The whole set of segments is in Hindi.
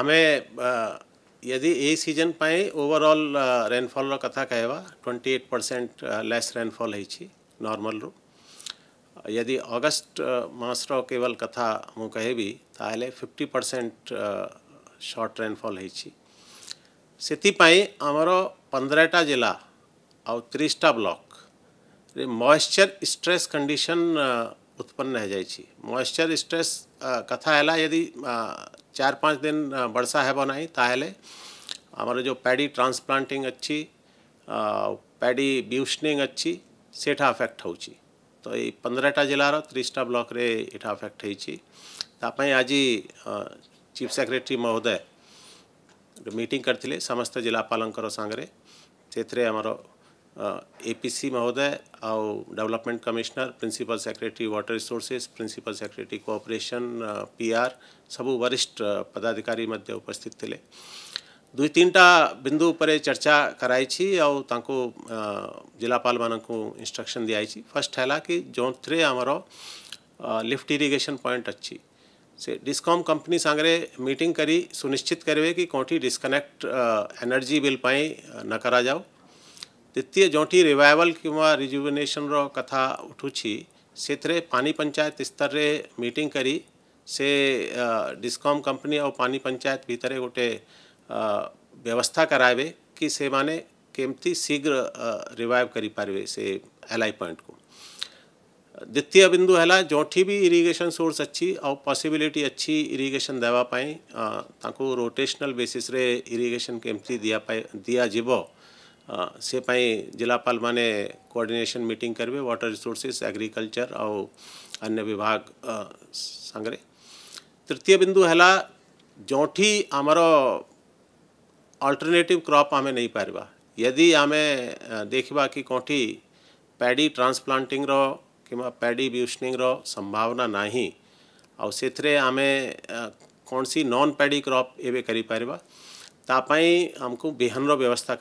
आम यदि ए सीजन ओवरअल रेनफल कथा कहवा twenty eight percent less rainfall हो नर्माल रु यदि अगस्ट मासर केवल कथा मु कहबी ताहले फिफ्टी परसेंट सर्ट रेनफल होपाई आमर पंद्रहटा जिला आउ तीसटा ब्लक मॉइश्चर स्ट्रेस कंडीशन उत्पन्न हो जाइए मॉइश्चर स्ट्रेस कथा है यदि चार पाँच दिन बरसा है बनाई ताहले हमारे जो पैडी ट्रांसप्लांटिंग अच्छी पैडी ब्यूशनिंग अच्छी सेठा अफेक्ट होची तो ये पंद्रहटा जिलार त्रिशटा ब्लॉक रे अफेक्ट होती आज चीफ सेक्रेटरी महोदय मीटिंग करते समस्त जिलापाल सांगे से आमर एपीसी महोदय और development commissioner principal secretary water resources principal secretary cooperation PR सब वरिष्ठ पदाधिकारी मध्य उपस्थित थे दुई तीन टा बिंदु पर चर्चा कराई और जिलापाल को इंस्ट्रक्शन दिखाई फर्स्ट है कि जो थे आमर लिफ्ट इरिगेशन पॉइंट अच्छी से डिस्कॉम कंपनी सांगरे मीटिंग करी सुनिश्चित करेंगे कि कौटी डिस्कनेक्ट एनर्जी बिल पाई न करा जाऊ द्वितीय जोटी रिवाइवल कि रिजुविनेशन रहा उठू से पानी पंचायत स्तर में मीटिंग कर से डिस्कॉम कंपनी और पानी पंचायत भितर गोटे व्यवस्था कराए कि से माने केमती शीघ्र रिवाइव करी पारे से एल आई पॉइंट को द्वितीय बिंदु है जोठी भी इरीगेशन सोर्स अच्छी और पॉसिबिलिटी अच्छी इरिगेशन देवाई रोटेशनल बेसीस्रे इरिगेशन केमती दिया दिया दिजाव से पाई जिलापाल माने कोऑर्डिनेशन मीटिंग करबे वाटर रिसोर्सेस एग्रीकल्चर और अन्य विभाग संग्रे तृतीय बिंदु है जोठी आमर अल्टरनेटिव क्रॉप आमे नहीं पारबा यदि आमे देखा कि कौटी पैडी ट्रांसप्लांटिंग रो कि पैडी ब्यूशनिंग रो संभावना ना ଆଉ ସେଥିରେ ଆମେ नॉन पैडी क्रॉप କ୍ରପ୍ ଏବେ କରିପାରିବା ତା ପାଇଁ ଆମକୁ ବିହନର ବ୍ୟବସ୍ଥା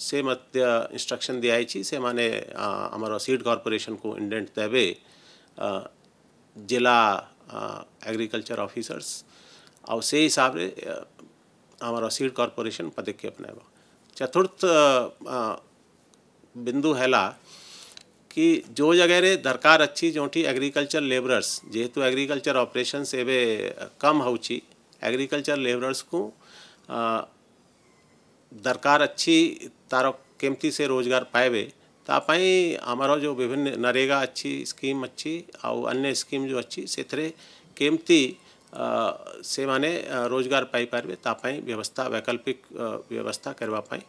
से मत इन्स्ट्रक्शन दिखाई से मैंने आम सीड कर्पोरेसन को इंडेट देवे जिला एग्रीकल्चर ऑफिसर्स और से हिसाब से आम सीड कर्पोरेसन पदक्षेप नेब चतुर्थ बिंदु है कि जो जगह रे दरकार अच्छी जो एग्रीकल्चर लेबरर्स जेहेतु एग्रीकल्चर ऑपरेशन एवं कम हो लेबरर्स को दरकार अच्छी तार केमती से रोजगार पाए तापाई आमर जो विभिन्न नरेगा अच्छी स्कीम अच्छी और अन्य स्कीम जो अच्छी से केमती से माने रोजगार पाई पारे तापाई तो व्यवस्था वैकल्पिक व्यवस्था करवाई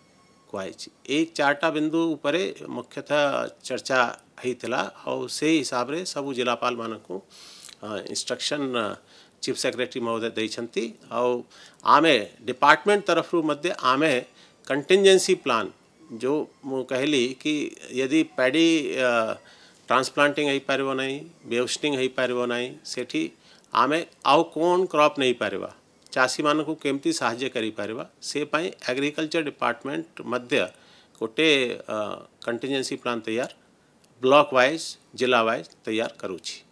कह चार्टा बिंदु उपर मुख्यतः चर्चा होता और से हिसाब से सब जिलापाल मानक इंस्ट्रक्शन चीफ सेक्रेटरी महोदय देखते आउ आमे डिपार्टमेंट तरफ रू आमे कंटिजेंसी प्लान जो कहली कि यदि पैडी ट्रांसप्लांटिंग हो पार ना बेउस्टिंग हो पार ना से आम आउ कौन क्रप नहीं पार चाषी मान को केमती साहय कर डिपार्टमेंट मध्य गोटे कंटिजेन्सी प्लान तैयार ब्लॉक वाइज जिला वाइज तैयार करुच्छी